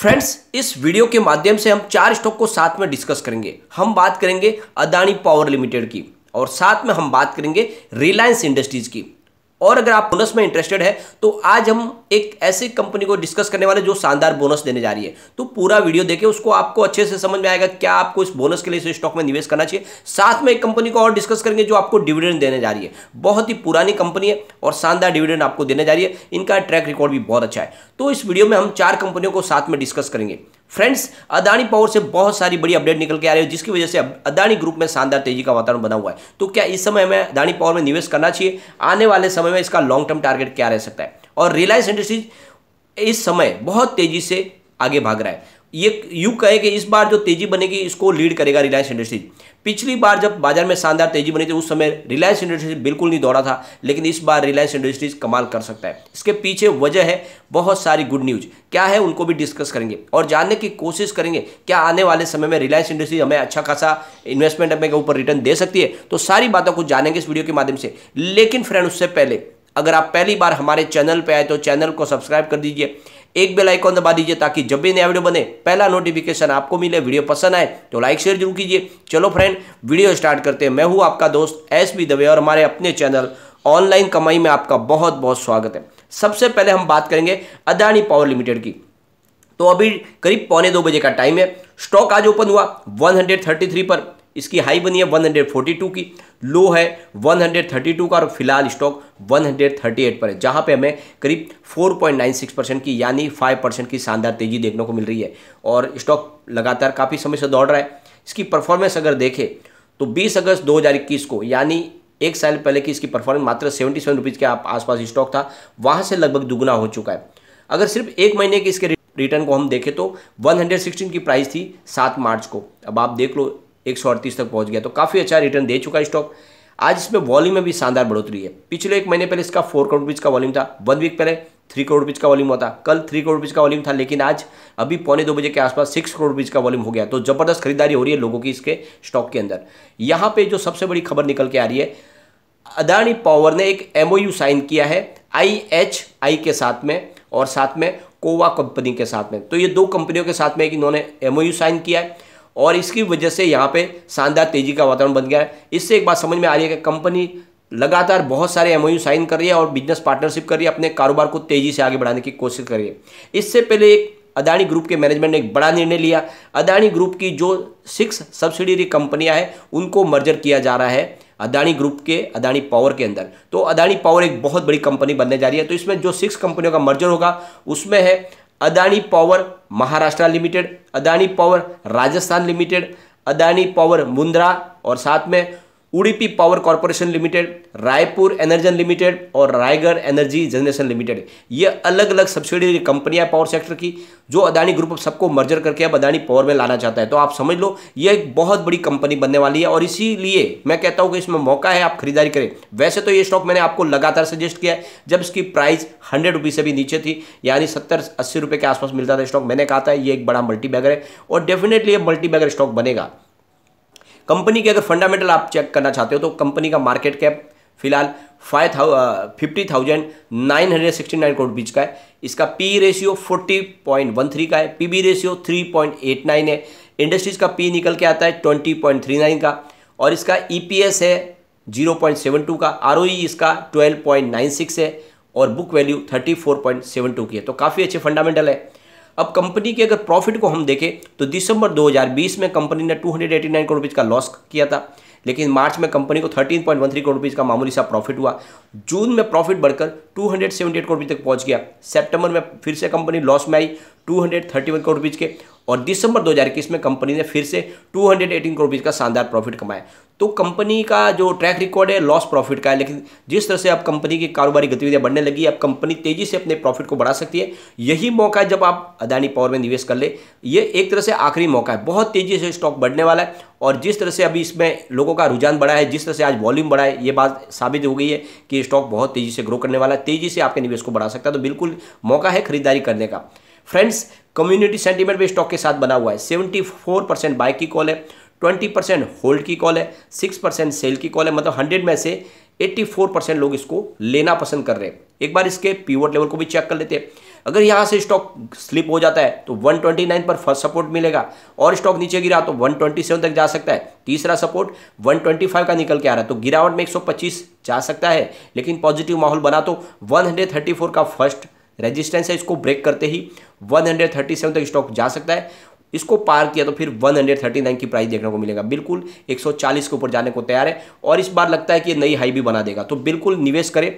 friends इस video के माध्यम से हम चार स्टॉक को साथ में डिस्कस करेंगे हम बात करेंगे अदानी पावर लिमिटेड की और साथ में हम बात करेंगे रिलायंस इंडस्ट्रीज की और अगर आप बोनस में इंटरेस्टेड है तो आज हम एक ऐसे कंपनी को डिस्कस करने वाले जो शानदार बोनस देने जा रही है तो पूरा वीडियो देखें उसको आपको अच्छे से समझ में आएगा क्या आपको इस बोनस के लिए इस स्टॉक में निवेश करना चाहिए साथ में एक कंपनी को और डिस्कस करेंगे जो आपको डिविडेंड देने जा रही है बहुत ही पुरानी कंपनी है और शानदार डिविडेंड आपको देने जा रही है इनका ट्रैक रिकॉर्ड भी बहुत अच्छा है तो इस वीडियो में हम चार कंपनियों को साथ में डिस्कस करेंगे फ्रेंड्स अदानी पावर से बहुत सारी बड़ी अपडेट निकल के आ रही है जिसकी वजह से अदानी ग्रुप में शानदार तेजी का वातावरण बना हुआ है तो क्या इस समय हमें अदानी पावर में निवेश करना चाहिए आने वाले समय में इसका लॉन्ग टर्म टारगेट क्या रह सकता है और रिलायंस इंडस्ट्रीज इस समय बहुत तेजी से आगे भाग रहा है ये यू कहे कि इस बार जो तेजी बनेगी इसको लीड करेगा रिलायंस इंडस्ट्रीज पिछली बार जब बाजार में शानदार तेजी बनी थी उस समय रिलायंस इंडस्ट्रीज बिल्कुल नहीं दौड़ा था लेकिन इस बार रिलायंस इंडस्ट्रीज कमाल कर सकता है इसके पीछे वजह है बहुत सारी गुड न्यूज क्या है उनको भी डिस्कस करेंगे और जानने की कोशिश करेंगे क्या आने वाले समय में रिलायंस इंडस्ट्रीज हमें अच्छा खासा इन्वेस्टमेंट हमें ऊपर रिटर्न दे सकती है तो सारी बातों को जानेंगे इस वीडियो के माध्यम से लेकिन फ्रेंड उससे पहले अगर आप पहली बार हमारे चैनल पर आए तो चैनल को सब्सक्राइब कर दीजिए एक बेल आइकॉन दबा दीजिए ताकि जब भी नया वीडियो बने पहला नोटिफिकेशन आपको मिले वीडियो पसंद आए तो लाइक शेयर जरूर कीजिए चलो फ्रेंड वीडियो स्टार्ट करते हैं मैं हूँ आपका दोस्त एस बी दवे और हमारे अपने चैनल ऑनलाइन कमाई में आपका बहुत बहुत स्वागत है सबसे पहले हम बात करेंगे अदानी पावर लिमिटेड की तो अभी करीब पौने दो बजे का टाइम है स्टॉक आज ओपन हुआ 133 पर इसकी हाई बनी है 142 की लो है 132 का और फिलहाल स्टॉक 138 पर है जहां पे हमें करीब 4.96 परसेंट की यानी 5 परसेंट की शानदार तेजी देखने को मिल रही है और स्टॉक लगातार काफ़ी समय से दौड़ रहा है इसकी परफॉर्मेंस अगर देखें तो 20 अगस्त 2021 को यानी एक साल पहले की इसकी परफॉर्मेंस मात्र सेवेंटी सेवन रुपीज़ के आसपास स्टॉक था वहाँ से लगभग दुगुना हो चुका है अगर सिर्फ एक महीने के इसके रिटर्न को हम देखें तो 116 की प्राइस थी 7 मार्च को अब आप देख लो एक सौ अड़तीस तक पहुंच गया तो काफ़ी अच्छा रिटर्न दे चुका है स्टॉक आज इसमें वॉल्यूम में भी शानदार बढ़ोतरी है पिछले एक महीने पहले इसका फोर करोड़ बीच का वॉल्यूम था वन वीक पहले थ्री करोड़ बीच का वॉल्यूम होता कल थ्री करोड़ बीच का वॉल्यूम था लेकिन आज अभी पौने दो बजे के आसपास सिक्स करोड़ बीच का वॉल्यूम हो गया तो जबरदस्त खरीदारी हो रही है लोगों की इसके स्टॉक के अंदर यहाँ पे जो सबसे बड़ी खबर निकल के आ रही है अदानी पावर ने एक एमओयू साइन किया है आई एच आई के साथ में और साथ में कोवा कंपनी के साथ में तो ये दो कंपनियों के साथ में एक इन्होंने एम साइन किया है और इसकी वजह से यहाँ पे शानदार तेजी का वातावरण बन गया है इससे एक बात समझ में आ रही है कि कंपनी लगातार बहुत सारे एम साइन कर रही है और बिजनेस पार्टनरशिप कर रही है अपने कारोबार को तेजी से आगे बढ़ाने की कोशिश कर रही है इससे पहले एक अदानी ग्रुप के मैनेजमेंट ने एक बड़ा निर्णय लिया अदानी ग्रुप की जो सिक्स सब्सिडरी कंपनियां हैं उनको मर्जर किया जा रहा है अदानी ग्रुप के अदानी पावर के अंदर तो अदानी पावर एक बहुत बड़ी कंपनी बनने जा रही है तो इसमें जो सिक्स कंपनियों का मर्जर होगा उसमें है Adani power Maharashtra limited Adani power Rajasthan limited Adani power Mundra और साथ में Udupi power corporation limited Raipur energen limited और रायगढ़ एनर्जी जनरेशन लिमिटेड ये अलग अलग सब्सिडी कंपनियां पावर सेक्टर की जो अदानी ग्रुप सबको मर्जर करके अब अदानी पावर में लाना चाहता है तो आप समझ लो ये एक बहुत बड़ी कंपनी बनने वाली है और इसीलिए मैं कहता हूँ कि इसमें मौका है आप खरीदारी करें वैसे तो ये स्टॉक मैंने आपको लगातार सजेस्ट किया है जब इसकी प्राइस हंड्रेड रुपीज़ से भी नीचे थी यानी सत्तर अस्सी रुपये के आसपास मिलता था स्टॉक मैंने कहा था ये एक बड़ा मल्टी है और डेफिनेटली ये मल्टी स्टॉक बनेगा कंपनी के अगर फंडामेंटल आप चेक करना चाहते हो तो कंपनी का मार्केट कैप फिलहाल five thou fifty thousand nine hundred sixty nine crore बीच का है इसका P ratio forty point one three का है P B ratio three point eight nine है इंडस्ट्रीज का पी निकल के आता है ट्वेंटी पॉइंट थ्री नाइन का और इसका ई पी एस है जीरो पॉइंट सेवन टू का आर ओ ई इसका ट्वेल्व पॉइंट नाइन सिक्स है और book value thirty four point seven two की है तो काफ़ी अच्छे फंडामेंटल है अब कंपनी के अगर प्रॉफिट को हम देखें तो दिसंबर 2020 में कंपनी ने 289 करोड़ रुपीज़ का लॉस किया था लेकिन मार्च में कंपनी को 13.13 करोड़ रुपीज़ का मामूली सा प्रॉफिट हुआ जून में प्रॉफिट बढ़कर 278 करोड़ रुपये तक पहुंच गया सितंबर में फिर से कंपनी लॉस में आई 231 करोड़ रुपीज़ के और दिसंबर 2021 में कंपनी ने फिर से 218 करोड़ रुपीज़ का शानदार प्रॉफिट कमाया तो कंपनी का जो ट्रैक रिकॉर्ड है लॉस प्रॉफिट का है लेकिन जिस तरह से अब कंपनी की कारोबारी गतिविधियां बढ़ने लगी अब कंपनी तेजी से अपने प्रॉफिट को बढ़ा सकती है यही मौका है जब आप अदानी पावर में निवेश कर ले ये एक तरह से आखिरी मौका है बहुत तेजी से स्टॉक बढ़ने वाला है और जिस तरह से अभी इसमें लोगों का रुझान बढ़ा है जिस तरह से आज वॉल्यूम बढ़ा है ये बात साबित हो गई है कि स्टॉक बहुत तेजी से ग्रो करने वाला है तेजी से आपके निवेश को बढ़ा सकता है तो बिल्कुल मौका है खरीदारी करने का फ्रेंड्स कम्युनिटी सेंटीमेंट भी स्टॉक के साथ बना हुआ है 74 परसेंट बाइक की कॉल है ट्वेंटी परसेंट होल्ड की कॉल है सिक्स परसेंट सेल की कॉल है मतलब हंड्रेड में से एट्टी फोर परसेंट लोग इसको लेना पसंद कर रहे हैं एक बार इसके पीवर्ट लेवल को भी चेक कर लेते हैं अगर यहाँ से स्टॉक स्लिप हो जाता है तो 129 पर फर्स्ट सपोर्ट मिलेगा और स्टॉक नीचे गिरा तो 127 तक जा सकता है तीसरा सपोर्ट 125 का निकल के आ रहा है तो गिरावट में 125 जा सकता है लेकिन पॉजिटिव माहौल बना तो 134 का फर्स्ट रेजिस्टेंस है इसको ब्रेक करते ही 137 तक स्टॉक जा सकता है इसको पार किया तो फिर 139 की प्राइस देखने को मिलेगा बिल्कुल 140 के ऊपर जाने को तैयार है और इस बार लगता है कि नई हाई भी बना देगा तो बिल्कुल निवेश करें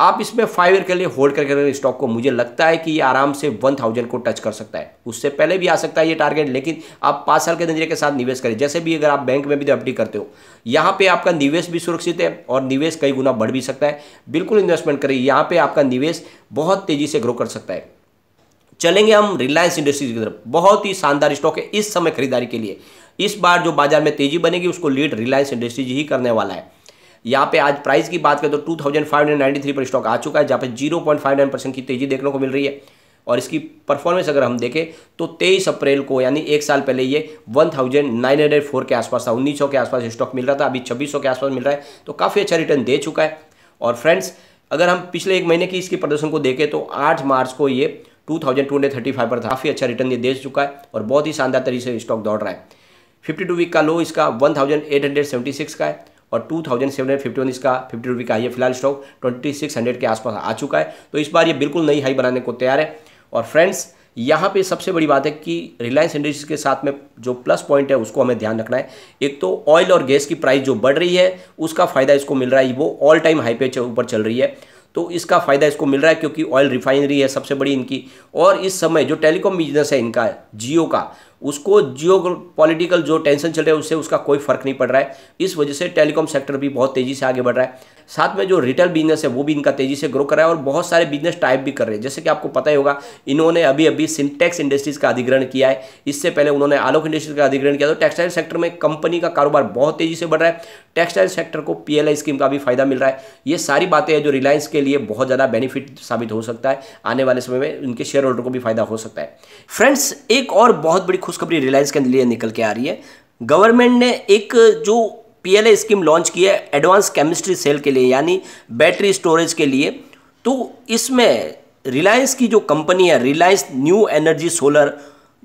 आप इसमें फाइव ईयर के लिए होल्ड करके अगर स्टॉक को मुझे लगता है कि ये आराम से वन थाउजेंड को टच कर सकता है उससे पहले भी आ सकता है ये टारगेट लेकिन आप पाँच साल के नजरिए के साथ निवेश करें जैसे भी अगर आप बैंक में भी एफ तो करते हो यहाँ पे आपका निवेश भी सुरक्षित है और निवेश कई गुना बढ़ भी सकता है बिल्कुल इन्वेस्टमेंट करें यहाँ पर आपका निवेश बहुत तेजी से ग्रो कर सकता है चलेंगे हम रिलायंस इंडस्ट्रीज की तरफ बहुत ही शानदार स्टॉक है इस समय खरीदारी के लिए इस बार जो बाजार में तेजी बनेगी उसको लीड रिलायंस इंडस्ट्रीज ही करने वाला है यहाँ पे आज प्राइस की बात करें तो two thousand five hundred ninety three पर स्टॉक आ चुका है जहाँ पे zero point five nine percent की तेजी देखने को मिल रही है और इसकी परफॉर्मेंस अगर हम देखें तो तेईस अप्रैल को यानी एक साल पहले ये one thousand nine hundred four के आसपास था उन्नीस सौ के आसपास स्टॉक मिल रहा था अभी छब्बीस सौ के आसपास मिल रहा है तो काफ़ी अच्छा रिटर्न दे चुका है और फ्रेंड्स अगर हम पिछले एक महीने की इसके प्रदर्शन को देखें तो आठ मार्च को ये 2235 पर था काफ़ी अच्छा रिटर्न ये दे चुका है और बहुत ही शानदार तरीके से स्टॉक दौड़ रहा है 52 वीक का लो इसका 1876 का है और 2751 इसका 50 वीक का ये फिलहाल स्टॉक 2600 के आसपास आ चुका है तो इस बार ये बिल्कुल नई हाई बनाने को तैयार है और फ्रेंड्स यहाँ पे सबसे बड़ी बात है कि रिलायंस इंडस्ट्रीज के साथ में जो प्लस पॉइंट है उसको हमें ध्यान रखना है एक तो ऑयल और गैस की प्राइस जो बढ़ रही है उसका फायदा इसको मिल रहा है वो ऑल टाइम हाई पे ऊपर चल रही है तो इसका फ़ायदा इसको मिल रहा है क्योंकि ऑयल रिफाइनरी है सबसे बड़ी इनकी और इस समय जो टेलीकॉम बिजनेस है इनका जियो का उसको जियो पॉलिटिकल जो टेंशन चल रहा है उससे उसका कोई फर्क नहीं पड़ रहा है इस वजह से टेलीकॉम सेक्टर भी बहुत तेज़ी से आगे बढ़ रहा है साथ में जो रिटेल बिजनेस है वो भी इनका तेजी से ग्रो कर रहा है और बहुत सारे बिजनेस टाइप भी कर रहे हैं जैसे कि आपको पता ही होगा इन्होंने अभी अभी सिंटेक्स इंडस्ट्रीज का अधिग्रहण किया है इससे पहले उन्होंने आलोक इंडस्ट्रीज का अधिग्रहण किया तो टेक्सटाइल सेक्टर में कंपनी का कारोबार बहुत तेजी से बढ़ रहा है टेक्सटाइल सेक्टर को पीएलआई स्कीम का भी फायदा मिल रहा है ये सारी बातें हैं जो रिलायंस के लिए बहुत ज़्यादा बेनिफिट साबित हो सकता है आने वाले समय में उनके शेयर होल्डर को भी फायदा हो सकता है फ्रेंड्स एक और बहुत बड़ी खुशखबरी रिलायंस के लिए निकल के आ रही है गवर्नमेंट ने एक जो पीएलए स्कीम लॉन्च की है एडवांस केमिस्ट्री सेल के लिए यानी बैटरी स्टोरेज के लिए तो इसमें रिलायंस की जो कंपनी है रिलायंस न्यू एनर्जी सोलर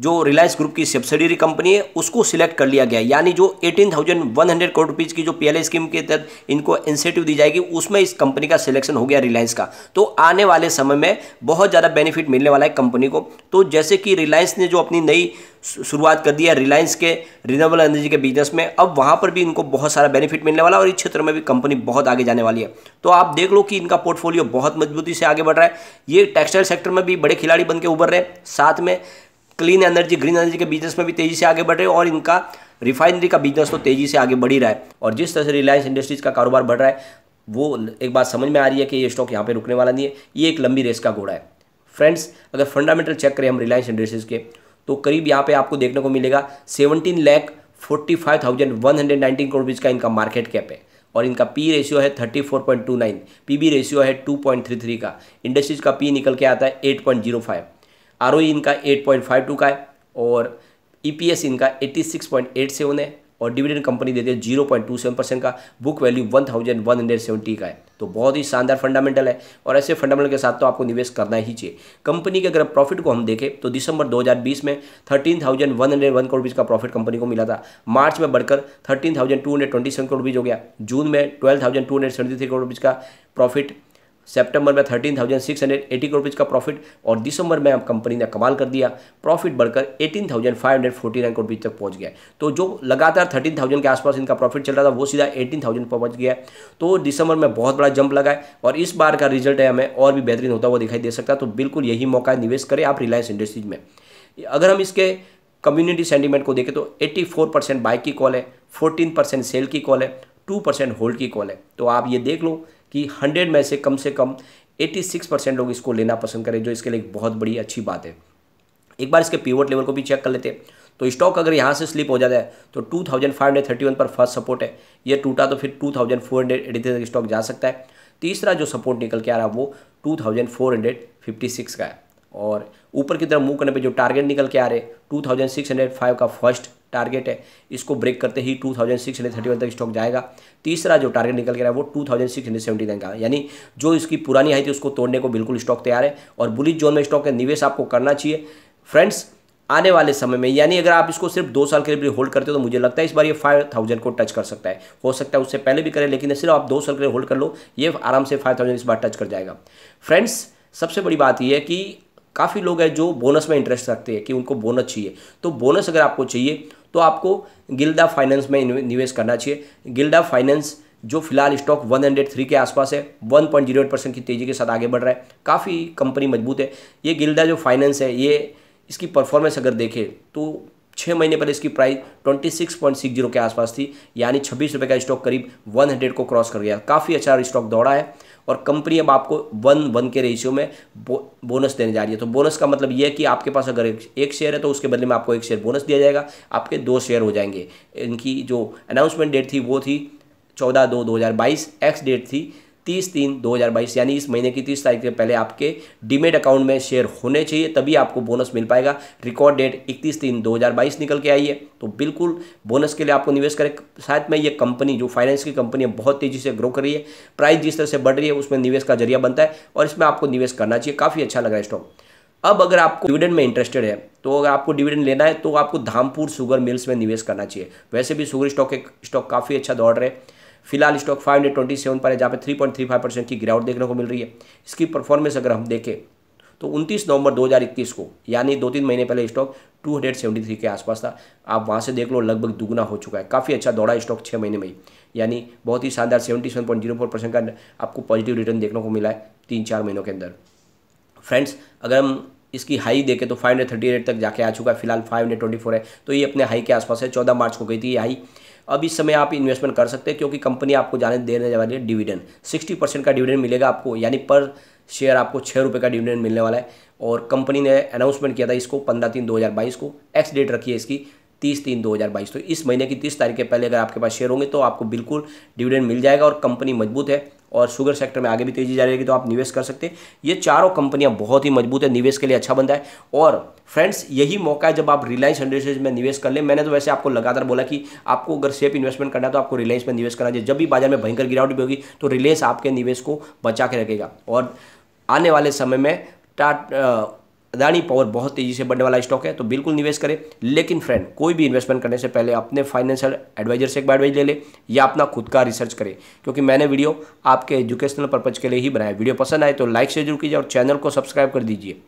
जो रिलायंस ग्रुप की सब्सिडरी कंपनी है उसको सिलेक्ट कर लिया गया यानी जो 18,100 करोड़ रुपीज़ की जो पीएलआई स्कीम के तहत इनको इंसेंटिव दी जाएगी उसमें इस कंपनी का सिलेक्शन हो गया रिलायंस का तो आने वाले समय में बहुत ज़्यादा बेनिफिट मिलने वाला है कंपनी को तो जैसे कि रिलायंस ने जो अपनी नई शुरुआत कर दी है रिलायंस के रिनेबल एनर्जी के बिजनेस में अब वहाँ पर भी इनको बहुत सारा बेनिफिट मिलने वाला है और इस क्षेत्र में भी कंपनी बहुत आगे जाने वाली है तो आप देख लो कि इनका पोर्टफोलियो बहुत मजबूती से आगे बढ़ रहा है ये टेक्सटाइल सेक्टर में भी बड़े खिलाड़ी बन के उभर रहे हैं साथ में क्लीन एनर्जी ग्रीन एनर्जी के बिजनेस में भी तेजी से आगे बढ़ रहे हैं और इनका रिफाइनरी का बिजनेस तो तेजी से आगे बढ़ ही रहा है और जिस तरह से रिलायंस इंडस्ट्रीज का कारोबार बढ़ रहा है वो एक बात समझ में आ रही है कि ये स्टॉक यहाँ पे रुकने वाला नहीं है ये एक लंबी रेस का घोड़ा है फ्रेंड्स अगर फंडामेंटल चेक करें हम रिलायंस इंडस्ट्रीज के तो करीब यहाँ पे आपको देखने को मिलेगा seventeen lakh forty five thousand one hundred nineteen crore rupees का इनका मार्केट कैप है और इनका पी रेशियो है thirty four point two nine P B ratio है टू पॉइंट थ्री थ्री का इंडस्ट्रीज का पी निकल के आता है एट पॉइंट जीरो फाइव आर इनका 8.52 का है और ईपीएस e इनका 86.87 है और डिविडेंड कंपनी देते हैं zero point two seven percent का book value one thousand one hundred seventy का है तो बहुत ही शानदार फंडामेंटल है और ऐसे फंडामेंटल के साथ तो आपको निवेश करना ही चाहिए कंपनी के अगर प्रॉफिट को हम देखें तो दिसंबर 2020 में thirteen thousand one hundred one crore rupees का प्रॉफिट कंपनी को मिला था मार्च में बढ़कर thirteen thousand two hundred twenty seven crore rupees हो गया जून में twelve thousand two hundred seventy three crore rupees का प्रॉफिट सेप्टेम्बर में thirteen thousand six hundred eighty crore का प्रॉफिट और दिसंबर में कंपनी ने कमाल कर दिया प्रॉफिट बढ़कर eighteen thousand five hundred forty nine crore तक पहुंच गया तो जो लगातार थर्टीन थाउजेंड के आसपास इनका प्रॉफिट चल रहा था वो सीधा एटीन थाउजेंड पहुंच गया तो दिसंबर में बहुत बड़ा जंप लगा है और इस बार का रिजल्ट है हमें और भी बेहतरीन होता हुआ दिखाई दे सकता है तो बिल्कुल यही मौका निवेश करें आप रिलायंस इंडस्ट्रीज में अगर हम इसके कम्युनिटी सेंटीमेंट को देखें तो एट्टी फोर परसेंट बाइक की कॉल है फोर्टीन परसेंट सेल की कॉल है टू परसेंट होल्ड की कॉल है तो आप ये देख लो कि हंड्रेड में से कम से कम एट्टी सिक्स परसेंट लोग इसको लेना पसंद करें जो इसके लिए बहुत बड़ी अच्छी बात है एक बार इसके पीवोट लेवल को भी चेक कर लेते हैं तो स्टॉक अगर यहाँ से स्लिप हो जाता है तो two thousand five hundred thirty one पर फर्स्ट सपोर्ट है ये टूटा तो फिर टू थाउजेंड फोर हंड्रेड तक स्टॉक जा सकता है तीसरा जो सपोर्ट निकल के आ रहा है वो two thousand four hundred fifty six का है और ऊपर की तरफ मूव करने पे जो टारगेट निकल के आ रहे फाइव का फर्स्ट टारगेट है इसको ब्रेक करते ही 2631 तक स्टॉक जाएगा तीसरा जो टारगेट निकल के रहा है वो नाइन का यानी जो इसकी पुरानी हाई थी उसको तोड़ने को बिल्कुल स्टॉक तैयार है और बुलिश जोन में स्टॉक का निवेश आपको करना चाहिए फ्रेंड्स आने वाले समय में यानी अगर आप इसको सिर्फ दो साल के लिए होल्ड करते हो तो मुझे लगता है इस बार ये फाइव थाउजेंड को टच कर सकता है हो सकता है उससे पहले भी करें लेकिन सिर्फ आप दो साल के लिए होल्ड कर लो ये आराम से फाइव थाउजेंड इस बार टच कर जाएगा फ्रेंड्स सबसे बड़ी बात यह है कि काफ़ी लोग हैं जो बोनस में इंटरेस्ट रखते हैं कि उनको बोनस चाहिए तो बोनस अगर आपको चाहिए तो आपको गिल्डा फाइनेंस में निवेश करना चाहिए गिल्डा फाइनेंस जो फिलहाल स्टॉक 103 के आसपास है 1.08 परसेंट की तेज़ी के साथ आगे बढ़ रहा है काफ़ी कंपनी मजबूत है ये गिल्डा जो फाइनेंस है ये इसकी परफॉर्मेंस अगर देखें तो छः महीने पर इसकी price twenty six point six zero के आसपास थी यानी छब्बीस रुपये का स्टॉक करीब वन हंड्रेड को क्रॉस कर गया काफ़ी अच्छा स्टॉक दौड़ा है और कंपनी अब आपको वन वन के रेशियो में बो, बोनस देने जा रही है तो बोनस का मतलब यह है कि आपके पास अगर एक, एक शेयर है तो उसके बदले में आपको एक शेयर बोनस दिया जाएगा आपके दो शेयर हो जाएंगे इनकी जो अनाउंसमेंट डेट थी वो थी चौदह दो दो हज़ार बाईस एक्स डेट थी तीस तीन दो हज़ार बाईस यानी इस महीने की तीस तारीख से पहले आपके डीमेट अकाउंट में शेयर होने चाहिए तभी आपको बोनस मिल पाएगा रिकॉर्ड डेट इकतीस तीन दो हज़ार बाईस निकल के आई है तो बिल्कुल बोनस के लिए आपको निवेश करें साथ में ये कंपनी जो फाइनेंस की कंपनी है बहुत तेज़ी से ग्रो कर रही है प्राइस जिस तरह से बढ़ रही है उसमें निवेश का जरिया बनता है और इसमें आपको निवेश करना चाहिए काफ़ी अच्छा लगा स्टॉक अब अगर आपको डिविडेंड में इंटरेस्टेड है तो अगर आपको डिविडेंड लेना है तो आपको धामपुर शुगर मिल्स में निवेश करना चाहिए वैसे भी शुगर स्टॉक एक स्टॉक काफ़ी अच्छा दौड़ रहे हैं फिलहाल स्टॉक 527 पर है जहाँ पे फाइव परसेंट की गिरावट देखने को मिल रही है इसकी परफॉर्मेंस अगर हम देखें तो 29 नवंबर 2021 को यानी दो तीन महीने पहले स्टॉक 273 के आसपास था आप वहाँ से देख लो लगभग दुगना हो चुका है काफ़ी अच्छा दौड़ा स्टॉक छः महीने में यानी बहुत ही शानदार फोर परसेंट का आपको पॉजिटिव रिटर्न देखने को मिला है तीन चार महीनों के अंदर फ्रेंड्स अगर हम इसकी हाई देखें तो एट तक जाके आ चुका है फिलहाल फोर है तो ये अपने हाई के आसपास है चौदह मार्च को गई थी ये हाई अब इस समय आप इन्वेस्टमेंट कर सकते हैं क्योंकि कंपनी आपको जाने देने वाली है डिविडेंड सिक्सटी परसेंट का डिविडेंड मिलेगा आपको यानी पर शेयर आपको छः रुपये का डिविडेंड मिलने वाला है और कंपनी ने अनाउंसमेंट किया था इसको पंद्रह तीन दो हज़ार बाईस को एक्स डेट रखी है इसकी तीस तीन दो हज़ार बाईस तो इस महीने की तीस तारीख के पहले अगर आपके पास शेयर होंगे तो आपको बिल्कुल डिविडेंड मिल जाएगा और कंपनी मजबूत है और शुगर सेक्टर में आगे भी तेजी जारी रहेगी तो आप निवेश कर सकते हैं ये चारों कंपनियां बहुत ही मजबूत है निवेश के लिए अच्छा बनता है और फ्रेंड्स यही मौका है जब आप रिलायंस इंडस्ट्रीज में निवेश कर लें मैंने तो वैसे आपको लगातार बोला कि आपको अगर सेफ इन्वेस्टमेंट करना है तो आपको रिलायंस में निवेश करना चाहिए जब भी बाजार में भयंकर गिरावट भी होगी तो रिलायंस आपके निवेश को बचा के रखेगा और आने वाले समय में टाट अदानी पावर बहुत तेजी से बढ़ने वाला स्टॉक है तो बिल्कुल निवेश करें लेकिन फ्रेंड कोई भी इन्वेस्टमेंट करने से पहले अपने फाइनेंशियल एडवाइजर से एक बार एडवाइज ले ले या अपना खुद का रिसर्च करें क्योंकि मैंने वीडियो आपके एजुकेशनल पर्पज के लिए ही बनाया वीडियो पसंद आए तो लाइक शेयर जरूर कीजिए और चैनल को सब्सक्राइब कर दीजिए